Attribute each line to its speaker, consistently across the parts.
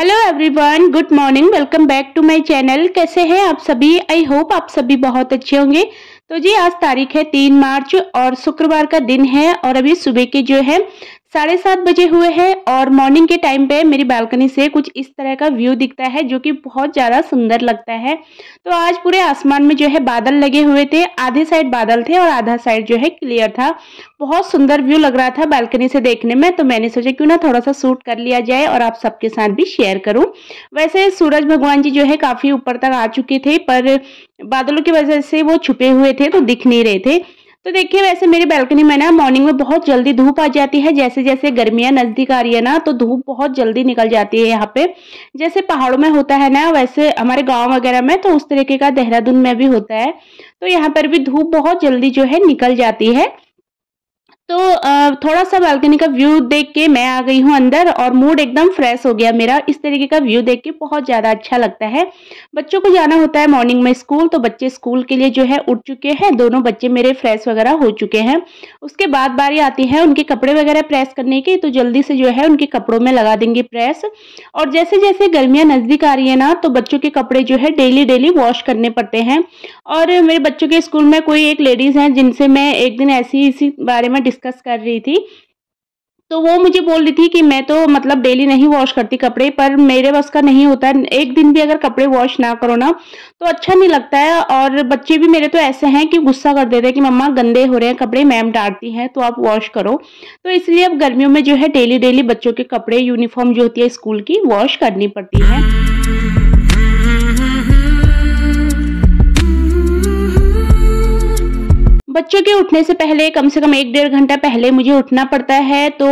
Speaker 1: hello everyone good morning welcome back to my channel कैसे हैं आप सभी आई होप आप सभी बहुत अच्छे होंगे तो जी आज तारीख है तीन मार्च और शुक्रवार का दिन है और अभी सुबह के जो है साढ़े सात बजे हुए हैं और मॉर्निंग के टाइम पे मेरी बालकनी से कुछ इस तरह का व्यू दिखता है जो कि बहुत ज़्यादा सुंदर लगता है तो आज पूरे आसमान में जो है बादल लगे हुए थे आधे साइड बादल थे और आधा साइड जो है क्लियर था बहुत सुंदर व्यू लग रहा था बालकनी से देखने में तो मैंने सोचा क्यों ना थोड़ा सा सूट कर लिया जाए और आप सबके साथ भी शेयर करूँ वैसे सूरज भगवान जी जो है काफ़ी ऊपर तक आ चुके थे पर बादलों की वजह से वो छुपे हुए थे तो दिख नहीं रहे थे तो देखिए वैसे मेरी बैल्कनी में ना मॉर्निंग में बहुत जल्दी धूप आ जाती है जैसे जैसे गर्मियां नज़दीक आ रही है ना तो धूप बहुत जल्दी निकल जाती है यहाँ पे जैसे पहाड़ों में होता है ना वैसे हमारे गाँव वगैरह में तो उस तरीके का देहरादून में भी होता है तो यहाँ पर भी धूप बहुत जल्दी जो है निकल जाती है तो थोड़ा सा बालकनी का व्यू देख के मैं आ गई हूँ अंदर और मूड एकदम फ्रेश हो गया मेरा इस तरीके का व्यू देख के बहुत ज़्यादा अच्छा लगता है बच्चों को जाना होता है मॉर्निंग में स्कूल तो बच्चे स्कूल के लिए जो है उठ चुके हैं दोनों बच्चे मेरे फ्रेश वगैरह हो चुके हैं उसके बाद बारी आती है उनके कपड़े वगैरह प्रेस करने की तो जल्दी से जो है उनके कपड़ों में लगा देंगे प्रेस और जैसे जैसे गर्मियाँ नज़दीक आ रही है ना तो बच्चों के कपड़े जो है डेली डेली वॉश करने पड़ते हैं और मेरे बच्चों के स्कूल में कोई एक लेडीज़ हैं जिनसे मैं एक दिन ऐसी इसी बारे में डिस्कस कर रही थी तो वो मुझे बोल रही थी कि मैं तो मतलब डेली नहीं वॉश करती कपड़े पर मेरे बस का नहीं होता एक दिन भी अगर कपड़े वॉश ना करो ना तो अच्छा नहीं लगता है और बच्चे भी मेरे तो ऐसे हैं कि गुस्सा कर देते हैं कि मम्मा गंदे हो रहे हैं कपड़े मैम डांटती हैं तो आप वॉश करो तो इसलिए अब गर्मियों में जो है डेली डेली बच्चों के कपड़े यूनिफॉर्म जो होती है स्कूल की वॉश करनी पड़ती है बच्चों के उठने से पहले कम से कम एक डेढ़ घंटा पहले मुझे उठना पड़ता है तो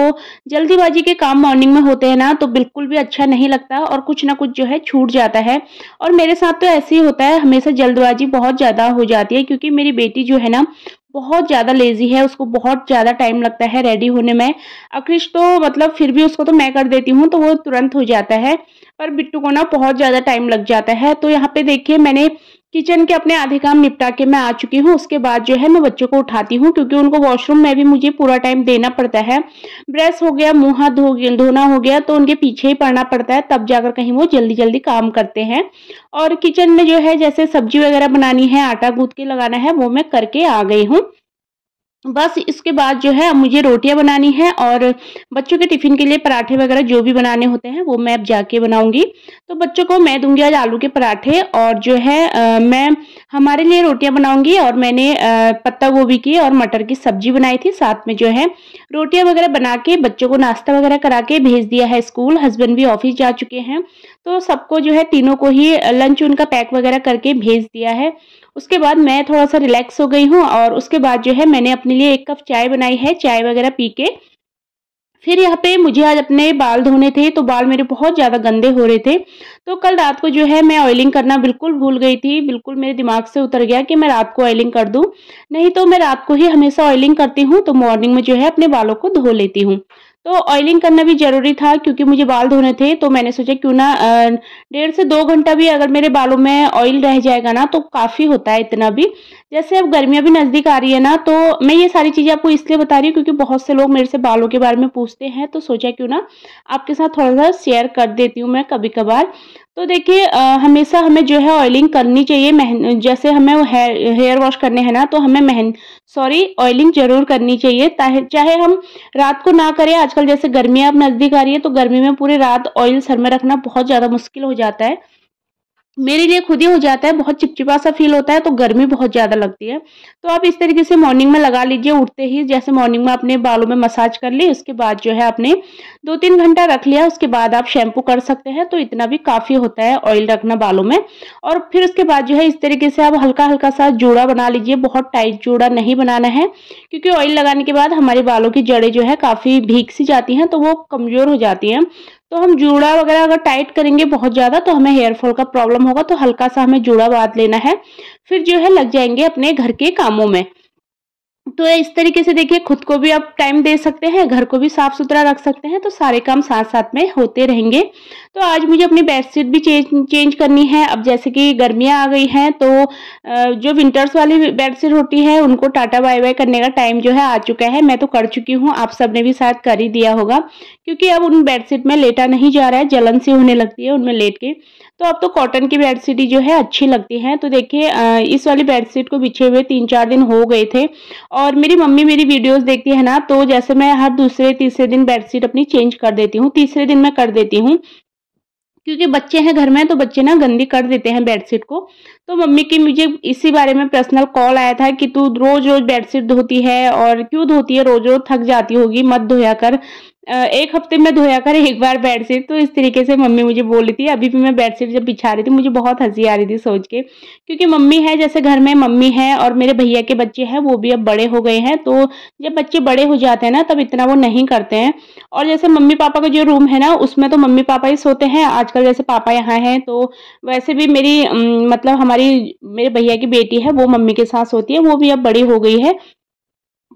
Speaker 1: जल्दीबाजी के काम मॉर्निंग में होते हैं ना तो बिल्कुल भी अच्छा नहीं लगता और कुछ ना कुछ जो है छूट जाता है और मेरे साथ तो ऐसे ही होता है हमेशा जल्दबाजी बहुत ज़्यादा हो जाती है क्योंकि मेरी बेटी जो है ना बहुत ज़्यादा लेजी है उसको बहुत ज़्यादा टाइम लगता है रेडी होने में अक्रिश तो मतलब फिर भी उसको तो मैं कर देती हूँ तो वो तुरंत हो जाता है पर बिट्टू को ना बहुत ज़्यादा टाइम लग जाता है तो यहाँ पे देखिए मैंने किचन के अपने आधे काम निपटा के मैं आ चुकी हूँ उसके बाद जो है मैं बच्चों को उठाती हूँ क्योंकि उनको वॉशरूम में भी मुझे पूरा टाइम देना पड़ता है ब्रश हो गया मुंह हाथ धो धोना हो गया तो उनके पीछे ही पड़ना पड़ता है तब जाकर कहीं वो जल्दी जल्दी काम करते हैं और किचन में जो है जैसे सब्जी वगैरह बनानी है आटा गूंद के लगाना है वो मैं करके आ गई हूँ बस इसके बाद जो है मुझे रोटियां बनानी है और बच्चों के टिफ़िन के लिए पराठे वगैरह जो भी बनाने होते हैं वो मैं अब जाके बनाऊंगी तो बच्चों को मैं दूंगी आज आलू के पराठे और जो है आ, मैं हमारे लिए रोटियां बनाऊंगी और मैंने आ, पत्ता गोभी की और मटर की सब्जी बनाई थी साथ में जो है रोटियाँ वगैरह बना के बच्चों को नाश्ता वगैरह करा के भेज दिया है स्कूल हस्बैंड भी ऑफिस जा चुके हैं तो सबको जो है तीनों को ही लंच उनका पैक वगैरह करके भेज दिया है उसके बाद मैं थोड़ा सा रिलैक्स हो गई हूँ और उसके बाद जो है मैंने अपने लिए एक कप चाय बनाई है चाय वगैरह पी के फिर यहाँ पे मुझे आज अपने बाल धोने थे तो बाल मेरे बहुत ज़्यादा गंदे हो रहे थे तो कल रात को जो है मैं ऑयलिंग करना बिल्कुल भूल गई थी बिल्कुल मेरे दिमाग से उतर गया कि मैं रात को ऑयलिंग कर दूँ नहीं तो मैं रात को ही हमेशा ऑयलिंग करती हूँ तो मॉर्निंग में जो है अपने बालों को धो लेती हूँ तो ऑयलिंग करना भी ज़रूरी था क्योंकि मुझे बाल धोने थे तो मैंने सोचा क्यों ना डेढ़ से दो घंटा भी अगर मेरे बालों में ऑयल रह जाएगा ना तो काफ़ी होता है इतना भी जैसे अब गर्मियां भी नज़दीक आ रही है ना तो मैं ये सारी चीज़ें आपको इसलिए बता रही हूँ क्योंकि बहुत से लोग मेरे से बालों के बारे में पूछते हैं तो सोचा क्यों ना आपके साथ थोड़ा सा शेयर कर देती हूँ मैं कभी कभार तो देखिए हमेशा हमें जो है ऑयलिंग करनी चाहिए महन जैसे हमें हेयर वॉश करने हैं ना तो हमें महन सॉरी ऑयलिंग जरूर करनी चाहिए चाहे हम रात को ना करें आजकल जैसे गर्मियाँ अब नज़दीक आ रही है तो गर्मी में पूरी रात ऑयल सर में रखना बहुत ज़्यादा मुश्किल हो जाता है मेरे लिए खुद ही हो जाता है बहुत चिपचिपा सा फील होता है तो गर्मी बहुत ज़्यादा लगती है तो आप इस तरीके से मॉर्निंग में लगा लीजिए उठते ही जैसे मॉर्निंग में अपने बालों में मसाज कर ली उसके बाद जो है आपने दो तीन घंटा रख लिया उसके बाद आप शैम्पू कर सकते हैं तो इतना भी काफ़ी होता है ऑयल रखना बालों में और फिर उसके बाद जो है इस तरीके से आप हल्का हल्का सा जूड़ा बना लीजिए बहुत टाइट जूड़ा नहीं बनाना है क्योंकि ऑयल लगाने के बाद हमारे बालों की जड़ें जो है काफ़ी भीग सी जाती हैं तो वो कमज़ोर हो जाती हैं तो हम जूड़ा वगैरह अगर टाइट करेंगे बहुत ज़्यादा तो हमें हेयर फॉल का प्रॉब्लम होगा तो हल्का सा हमें जूड़ा बांध लेना है फिर जो है लग जाएंगे अपने घर के कामों में तो इस तरीके से देखिए खुद को भी आप टाइम दे सकते हैं घर को भी साफ सुथरा रख सकते हैं तो सारे काम साथ साथ में होते रहेंगे तो आज मुझे अपनी बेडशीट भी चेंज चेंज करनी है अब जैसे कि गर्मियां आ गई हैं तो जो विंटर्स वाली बेडशीट होती है उनको टाटा बाय बाय करने का टाइम जो है आ चुका है मैं तो कर चुकी हूँ आप सब ने भी शायद कर ही दिया होगा क्योंकि अब उन बेडशीट में लेटा नहीं जा रहा है जलन सी होने लगती है उनमें लेट के तो अब तो कॉटन की बेडशीट जो है अच्छी लगती हैं तो देखिए इस वाली बेडशीट को बिछे हुए तीन चार दिन हो गए थे और मेरी मम्मी मेरी वीडियोस देखती है ना तो जैसे मैं हर दूसरे तीसरे दिन बेडशीट अपनी चेंज कर देती हूँ तीसरे दिन मैं कर देती हूँ क्योंकि बच्चे हैं घर में तो बच्चे ना गंदी कर देते हैं बेडशीट को तो मम्मी की मुझे इसी बारे में पर्सनल कॉल आया था कि तू रोज रोज बेडशीट धोती है और क्यों धोती है रोज रोज थक जाती होगी मत धोया कर एक हफ्ते में धोया कर एक बार बेडशीट तो इस तरीके से मम्मी मुझे बोल रही थी अभी भी मैं बेडशीट जब बिछा रही थी मुझे बहुत हंसी आ रही थी सोच के क्योंकि मम्मी है जैसे घर में मम्मी है और मेरे भैया के बच्चे हैं वो भी अब बड़े हो गए हैं तो जब बच्चे बड़े हो जाते हैं ना तब इतना वो नहीं करते हैं और जैसे मम्मी पापा का जो रूम है ना उसमें तो मम्मी पापा ही सोते हैं आजकल जैसे पापा यहाँ हैं तो वैसे भी मेरी मतलब हमारी मेरे भैया की बेटी है वो मम्मी के साथ सोती है वो भी अब बड़ी हो गई है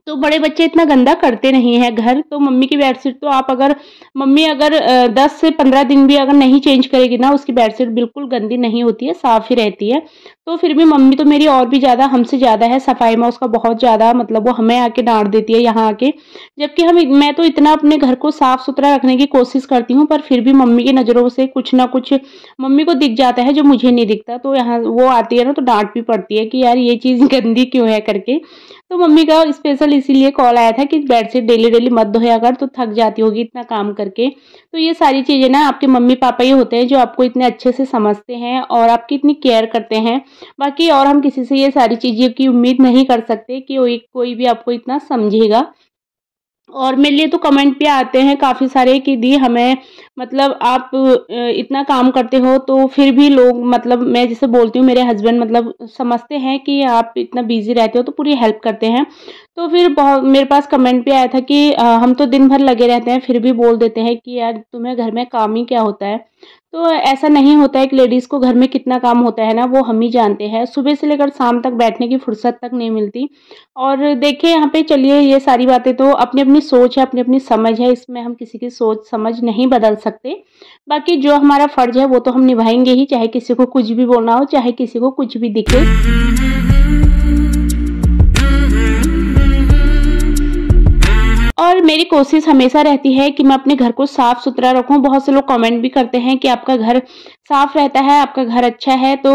Speaker 1: तो बड़े बच्चे इतना गंदा करते नहीं हैं घर तो मम्मी की बेडशीट तो आप अगर मम्मी अगर दस से पंद्रह दिन भी अगर नहीं चेंज करेगी ना उसकी बेडशीट बिल्कुल गंदी नहीं होती है साफ़ ही रहती है तो फिर भी मम्मी तो मेरी और भी ज़्यादा हमसे ज़्यादा है सफाई में उसका बहुत ज़्यादा मतलब वो हमें आके डांट देती है यहाँ आके जबकि हम मैं तो इतना अपने घर को साफ़ सुथरा रखने की कोशिश करती हूँ पर फिर भी मम्मी की नज़रों से कुछ ना कुछ मम्मी को दिख जाता है जो मुझे नहीं दिखता तो यहाँ वो आती है ना तो डांट भी पड़ती है कि यार ये चीज़ गंदी क्यों है करके तो मम्मी का स्पेशल इसीलिए कॉल आया था कि बेड से डेली डेली मत धोया अगर तो थक जाती होगी इतना काम करके तो ये सारी चीज़ें ना आपके मम्मी पापा ही होते हैं जो आपको इतने अच्छे से समझते हैं और आपकी इतनी केयर करते हैं बाकी और हम किसी से ये सारी चीज़ों की उम्मीद नहीं कर सकते कि कोई भी आपको इतना समझेगा और मेरे लिए तो कमेंट पे आते हैं काफ़ी सारे कि दी हमें मतलब आप इतना काम करते हो तो फिर भी लोग मतलब मैं जैसे बोलती हूँ मेरे हस्बैंड मतलब समझते हैं कि आप इतना बिजी रहते हो तो पूरी हेल्प करते हैं तो फिर बहुत मेरे पास कमेंट भी आया था कि आ, हम तो दिन भर लगे रहते हैं फिर भी बोल देते हैं कि यार तुम्हें घर में काम ही क्या होता है तो ऐसा नहीं होता है कि लेडीज़ को घर में कितना काम होता है ना वो हम ही जानते हैं सुबह से लेकर शाम तक बैठने की फुर्सत तक नहीं मिलती और देखिए यहाँ पे चलिए ये सारी बातें तो अपनी अपनी सोच है अपनी अपनी समझ है इसमें हम किसी की सोच समझ नहीं बदल सकते बाकी जो हमारा फ़र्ज है वो तो हम निभाएंगे ही चाहे किसी को कुछ भी बोलना हो चाहे किसी को कुछ भी दिखे और मेरी कोशिश हमेशा रहती है कि मैं अपने घर को साफ सुथरा रखूं बहुत से लोग कमेंट भी करते हैं कि आपका घर साफ रहता है आपका घर अच्छा है तो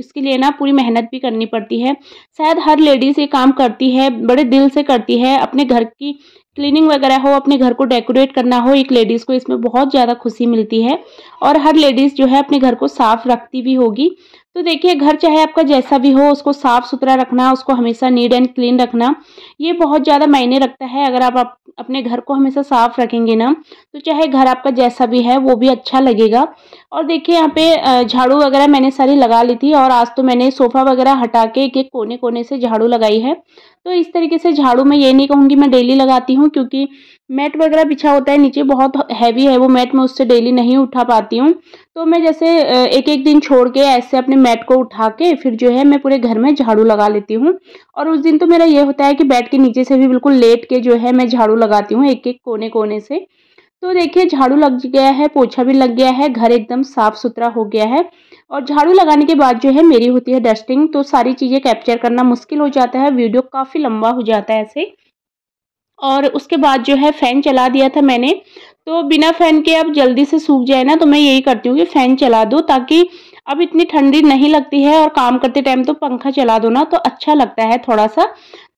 Speaker 1: इसके लिए ना पूरी मेहनत भी करनी पड़ती है शायद हर लेडीज़ ये काम करती है बड़े दिल से करती है अपने घर की क्लीनिंग वगैरह हो अपने घर को डेकोरेट करना हो एक लेडीज़ को इसमें बहुत ज़्यादा खुशी मिलती है और हर लेडीज़ जो है अपने घर को साफ रखती भी होगी तो देखिए घर चाहे आपका जैसा भी हो उसको साफ़ सुथरा रखना उसको हमेशा नीट एंड क्लीन रखना ये बहुत ज़्यादा मायने रखता है अगर आप, अपने घर को हमेशा साफ़ रखेंगे ना तो चाहे घर आपका जैसा भी है वो भी अच्छा लगेगा और देखिए यहाँ पे झाड़ू वगैरह मैंने सारी लगा ली थी और आज तो मैंने सोफ़ा वगैरह हटा के एक एक कोने कोने से झाड़ू लगाई है तो इस तरीके से झाड़ू मैं ये नहीं कहूँगी मैं डेली लगाती हूँ क्योंकि मैट वगैरह बिछा होता है नीचे बहुत हैवी है वो मैट मैं उससे डेली नहीं उठा पाती हूँ तो मैं जैसे एक एक दिन छोड़ के ऐसे अपने मैट को उठा के फिर जो है मैं पूरे घर में झाड़ू लगा लेती हूँ और उस दिन तो मेरा ये होता है कि बेड के नीचे से भी बिल्कुल लेट के जो है मैं झाड़ू लगाती हूँ एक एक कोने कोने से तो देखिए झाड़ू लग गया है पोछा भी लग गया है घर एकदम साफ सुथरा हो गया है और झाड़ू लगाने के बाद जो है मेरी होती है डस्टिंग तो सारी चीज़ें कैप्चर करना मुश्किल हो जाता है वीडियो काफ़ी लंबा हो जाता है ऐसे और उसके बाद जो है फ़ैन चला दिया था मैंने तो बिना फ़ैन के अब जल्दी से सूख जाए ना तो मैं यही करती हूँ कि फ़ैन चला दो ताकि अब इतनी ठंडी नहीं लगती है और काम करते टाइम तो पंखा चला दो ना तो अच्छा लगता है थोड़ा सा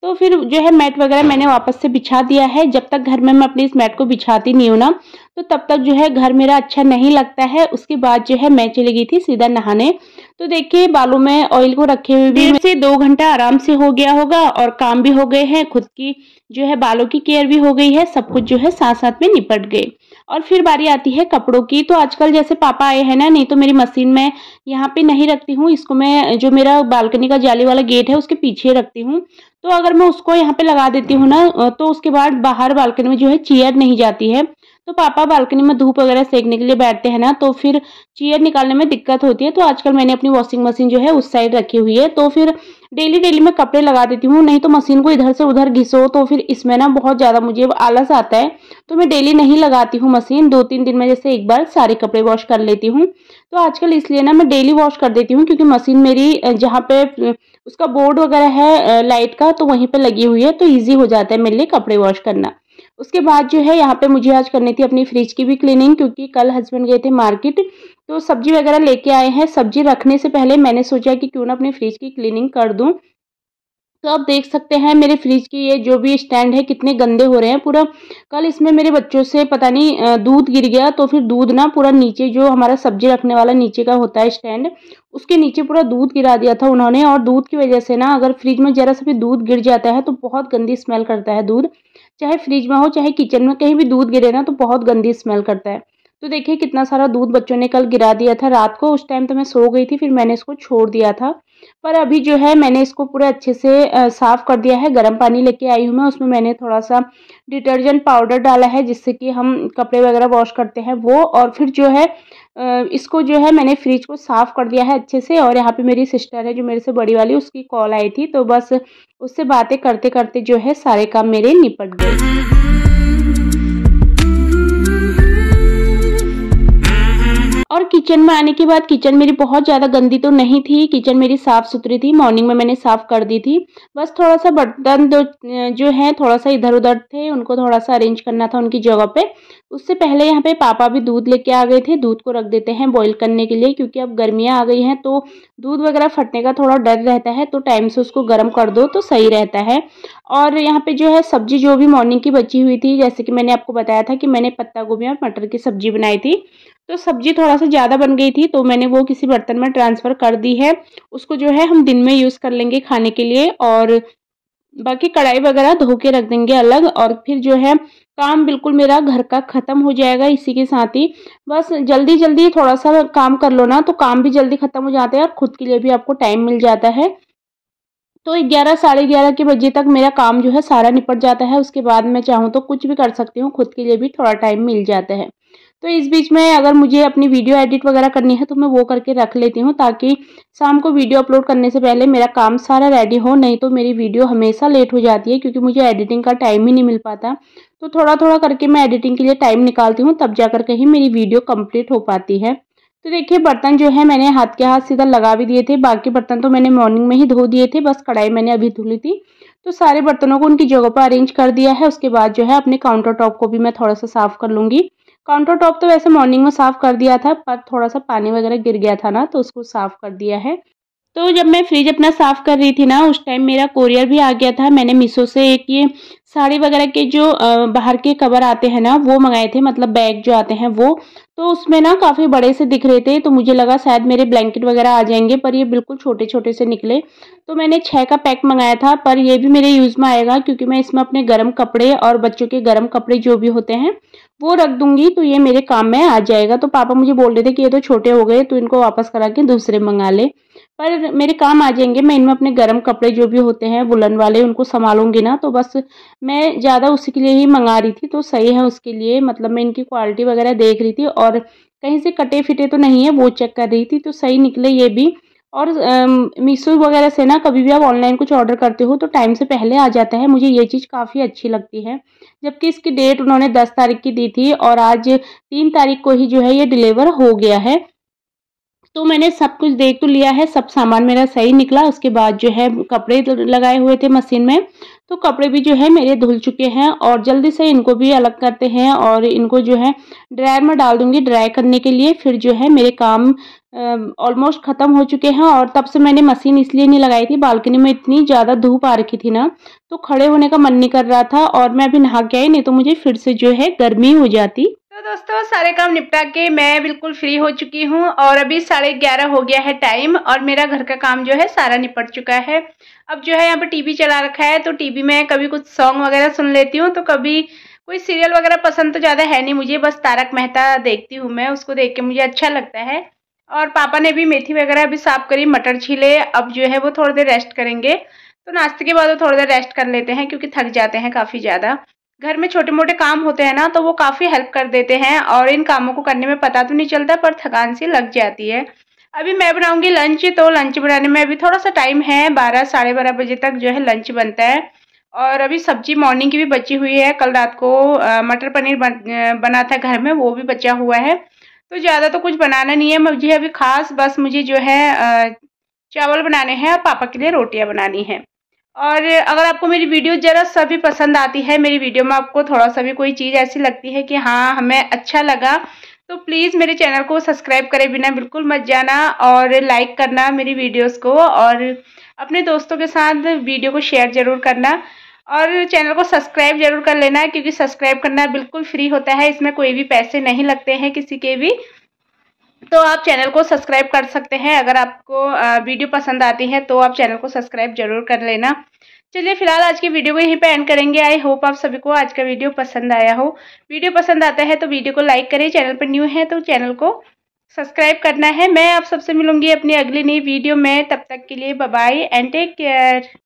Speaker 1: तो फिर जो है मैट वगैरह मैंने वापस से बिछा दिया है जब तक घर में मैं अपनी इस मैट को बिछाती नहीं हूँ ना तो तब तक जो है घर मेरा अच्छा नहीं लगता है उसके बाद जो है मैं चली गई थी सीधा नहाने तो देखिए बालों में ऑयल को रखे हुए भी से दो घंटा आराम से हो गया होगा और काम भी हो गए हैं खुद की जो है बालों की केयर भी हो गई है सब कुछ जो है साथ साथ में निपट गए और फिर बारी आती है कपड़ों की तो आजकल जैसे पापा आए हैं ना नहीं तो मेरी मशीन में यहाँ पे नहीं रखती हूँ इसको मैं जो मेरा बालकनी का जाली वाला गेट है उसके पीछे रखती हूँ तो अगर मैं उसको यहाँ पे लगा देती हूँ ना तो उसके बाद बाहर बालकनी में जो है चेयर नहीं जाती है तो पापा बालकनी में धूप वगैरह सेकने के लिए बैठते हैं ना तो फिर चेयर निकालने में दिक्कत होती है तो आजकल मैंने अपनी वॉशिंग मशीन जो है उस साइड रखी हुई है तो फिर डेली डेली मैं कपड़े लगा देती हूँ नहीं तो मशीन को इधर से उधर घिसो तो फिर इसमें ना बहुत ज़्यादा मुझे आलस आता है तो मैं डेली नहीं लगाती हूँ मशीन दो तीन दिन में जैसे एक बार सारे कपड़े वॉश कर लेती हूँ तो आजकल इसलिए ना मैं डेली वॉश कर देती हूँ क्योंकि मशीन मेरी जहाँ पे उसका बोर्ड वगैरह है लाइट का तो वहीं पर लगी हुई है तो ईजी हो जाता है मेरे लिए कपड़े वॉश करना उसके बाद जो है यहाँ पे मुझे आज करनी थी अपनी फ्रिज की भी क्लीनिंग क्योंकि कल हस्बैंड गए थे मार्केट तो सब्जी वगैरह लेके आए हैं सब्जी रखने से पहले मैंने सोचा कि क्यों ना अपनी फ्रिज की क्लीनिंग कर दूँ तो आप देख सकते हैं मेरे फ्रिज के ये जो भी स्टैंड है कितने गंदे हो रहे हैं पूरा कल इसमें मेरे बच्चों से पता नहीं दूध गिर गया तो फिर दूध ना पूरा नीचे जो हमारा सब्जी रखने वाला नीचे का होता है स्टैंड उसके नीचे पूरा दूध गिरा दिया था उन्होंने और दूध की वजह से ना अगर फ्रिज में ज़रा सा भी दूध गिर जाता है तो बहुत गंदी स्मेल करता है दूध चाहे फ्रिज में हो चाहे किचन में कहीं भी दूध गिरे ना तो बहुत गंदी स्मेल करता है तो देखिए कितना सारा दूध बच्चों ने कल गिरा दिया था रात को उस टाइम तो मैं सो गई थी फिर मैंने इसको छोड़ दिया था पर अभी जो है मैंने इसको पूरा अच्छे से साफ़ कर दिया है गर्म पानी लेके आई हूँ मैं उसमें मैंने थोड़ा सा डिटर्जेंट पाउडर डाला है जिससे कि हम कपड़े वगैरह वॉश करते हैं वो और फिर जो है इसको जो है मैंने फ्रिज को साफ़ कर दिया है अच्छे से और यहाँ पे मेरी सिस्टर है जो मेरे से बड़ी वाली उसकी कॉल आई थी तो बस उससे बातें करते करते जो है सारे काम मेरे निपट गए और किचन में आने के बाद किचन मेरी बहुत ज़्यादा गंदी तो नहीं थी किचन मेरी साफ़ सुथरी थी मॉर्निंग में मैंने साफ़ कर दी थी बस थोड़ा सा बर्तन जो जो है थोड़ा सा इधर उधर थे उनको थोड़ा सा अरेंज करना था उनकी जगह पे उससे पहले यहाँ पे पापा भी दूध लेके आ गए थे दूध को रख देते हैं बॉयल करने के लिए क्योंकि अब गर्मियाँ आ गई हैं तो दूध वगैरह फटने का थोड़ा डर रहता है तो टाइम से उसको गर्म कर दो तो सही रहता है और यहाँ पे जो है सब्जी जो भी मॉर्निंग की बची हुई थी जैसे कि मैंने आपको बताया था कि मैंने पत्ता गोभी और मटर की सब्जी बनाई थी तो सब्जी थोड़ा सा ज़्यादा बन गई थी तो मैंने वो किसी बर्तन में ट्रांसफ़र कर दी है उसको जो है हम दिन में यूज़ कर लेंगे खाने के लिए और बाकी कढ़ाई वगैरह धो के रख देंगे अलग और फिर जो है काम बिल्कुल मेरा घर का ख़त्म हो जाएगा इसी के साथ ही बस जल्दी जल्दी थोड़ा सा काम कर लो ना तो काम भी जल्दी ख़त्म हो जाता है और ख़ुद के लिए भी आपको टाइम मिल जाता है तो ग्यारह साढ़े ग्यारह के बजे तक मेरा काम जो है सारा निपट जाता है उसके बाद मैं चाहूँ तो कुछ भी कर सकती हूँ खुद के लिए भी थोड़ा टाइम मिल जाता है तो इस बीच में अगर मुझे अपनी वीडियो एडिट वगैरह करनी है तो मैं वो करके रख लेती हूँ ताकि शाम को वीडियो अपलोड करने से पहले मेरा काम सारा रेडी हो नहीं तो मेरी वीडियो हमेशा लेट हो जाती है क्योंकि मुझे एडिटिंग का टाइम ही नहीं मिल पाता तो थोड़ा थोड़ा करके मैं एडिटिंग के लिए टाइम निकालती हूँ तब जाकर कहीं मेरी वीडियो कम्प्लीट हो पाती है तो देखिए बर्तन जो है मैंने हाथ के हाथ सीधा लगा भी दिए थे बाकी बर्तन तो मैंने मॉर्निंग में ही धो दिए थे बस कढ़ाई मैंने अभी धुली थी तो सारे बर्तनों को उनकी जगह पर अरेंज कर दिया है उसके बाद जो है अपने काउंटर टॉप को भी मैं थोड़ा सा साफ़ कर लूँगी काउंटर टॉप तो वैसे मॉर्निंग में साफ़ कर दिया था पर थोड़ा सा पानी वगैरह गिर गया था ना तो उसको साफ़ कर दिया है तो जब मैं फ्रिज अपना साफ़ कर रही थी ना उस टाइम मेरा कोरियर भी आ गया था मैंने मीशो से एक ये साड़ी वगैरह के जो बाहर के कवर आते हैं ना वो मंगाए थे मतलब बैग जो आते हैं वो तो उसमें ना काफ़ी बड़े से दिख रहे थे तो मुझे लगा शायद मेरे ब्लैंकेट वगैरह आ जाएंगे पर ये बिल्कुल छोटे छोटे से निकले तो मैंने छः का पैक मंगाया था पर ये भी मेरे यूज़ में आएगा क्योंकि मैं इसमें अपने गर्म कपड़े और बच्चों के गर्म कपड़े जो भी होते हैं वो रख दूंगी तो ये मेरे काम में आ जाएगा तो पापा मुझे बोल रहे थे कि ये तो छोटे हो गए तो इनको वापस करा के दूसरे मंगा ले पर मेरे काम आ जाएंगे मैं इनमें अपने गर्म कपड़े जो भी होते हैं बुलन वाले उनको संभालूंगी ना तो बस मैं ज़्यादा उसी के लिए ही मंगा रही थी तो सही है उसके लिए मतलब मैं इनकी क्वालिटी वगैरह देख रही थी और कहीं से कटे फिटे तो नहीं है वो चेक कर रही थी तो सही निकले ये भी और मीशो वगैरह से ना कभी भी आप ऑनलाइन कुछ ऑर्डर करते हो तो टाइम से पहले आ जाता है मुझे ये चीज़ काफ़ी अच्छी लगती है जबकि इसकी डेट उन्होंने दस तारीख की दी थी और आज तीन तारीख को ही जो है ये डिलीवर हो गया है तो मैंने सब कुछ देख तो लिया है सब सामान मेरा सही निकला उसके बाद जो है कपड़े लगाए हुए थे मशीन में तो कपड़े भी जो है मेरे धुल चुके हैं और जल्दी से इनको भी अलग करते हैं और इनको जो है ड्रायर में डाल दूंगी ड्राई करने के लिए फिर जो है मेरे काम ऑलमोस्ट ख़त्म हो चुके हैं और तब से मैंने मशीन इसलिए नहीं लगाई थी बालकनी में इतनी ज़्यादा धूप आ रखी थी ना तो खड़े होने का मन नहीं कर रहा था और मैं अभी नहा गया ही नहीं तो मुझे फिर से जो है गर्मी हो जाती तो दोस्तों सारे काम निपटा के मैं बिल्कुल फ्री हो चुकी हूँ और अभी साढ़े ग्यारह हो गया है टाइम और मेरा घर का काम जो है सारा निपट चुका है अब जो है यहाँ पर टीवी चला रखा है तो टीवी में कभी कुछ सॉन्ग वगैरह सुन लेती हूँ तो कभी कोई सीरियल वगैरह पसंद तो ज़्यादा है नहीं मुझे बस तारक मेहता देखती हूँ मैं उसको देख के मुझे अच्छा लगता है और पापा ने भी मेथी वगैरह अभी साफ करी मटर छीले अब जो है वो थोड़ी देर रेस्ट करेंगे तो नाश्ते के बाद वो थोड़ी देर रेस्ट कर लेते हैं क्योंकि थक जाते हैं काफ़ी ज़्यादा घर में छोटे मोटे काम होते हैं ना तो वो काफ़ी हेल्प कर देते हैं और इन कामों को करने में पता तो नहीं चलता पर थकान सी लग जाती है अभी मैं बनाऊंगी लंच तो लंच बनाने में अभी थोड़ा सा टाइम है बारह साढ़े बारह बजे तक जो है लंच बनता है और अभी सब्जी मॉर्निंग की भी बची हुई है कल रात को मटर पनीर बन, बना था घर में वो भी बचा हुआ है तो ज़्यादा तो कुछ बनाना नहीं है मुझे अभी खास बस मुझे जो है चावल बनाने हैं और पापा के लिए रोटियाँ बनानी है और अगर आपको मेरी वीडियो ज़रा सा भी पसंद आती है मेरी वीडियो में आपको थोड़ा सा भी कोई चीज़ ऐसी लगती है कि हाँ हमें अच्छा लगा तो प्लीज़ मेरे चैनल को सब्सक्राइब करे बिना बिल्कुल मत जाना और लाइक करना मेरी वीडियोस को और अपने दोस्तों के साथ वीडियो को शेयर ज़रूर करना और चैनल को सब्सक्राइब ज़रूर कर लेना क्योंकि सब्सक्राइब करना बिल्कुल फ्री होता है इसमें कोई भी पैसे नहीं लगते हैं किसी के भी तो आप चैनल को सब्सक्राइब कर सकते हैं अगर आपको वीडियो पसंद आती है तो आप चैनल को सब्सक्राइब जरूर कर लेना चलिए फिलहाल आज की वीडियो को यहीं पे एंड करेंगे आई होप आप सभी को आज का वीडियो पसंद आया हो वीडियो पसंद आता है तो वीडियो को लाइक करें चैनल पर न्यू है तो चैनल को सब्सक्राइब करना है मैं आप सबसे मिलूंगी अपनी अगली नई वीडियो में तब तक के लिए बाय एंड टेक केयर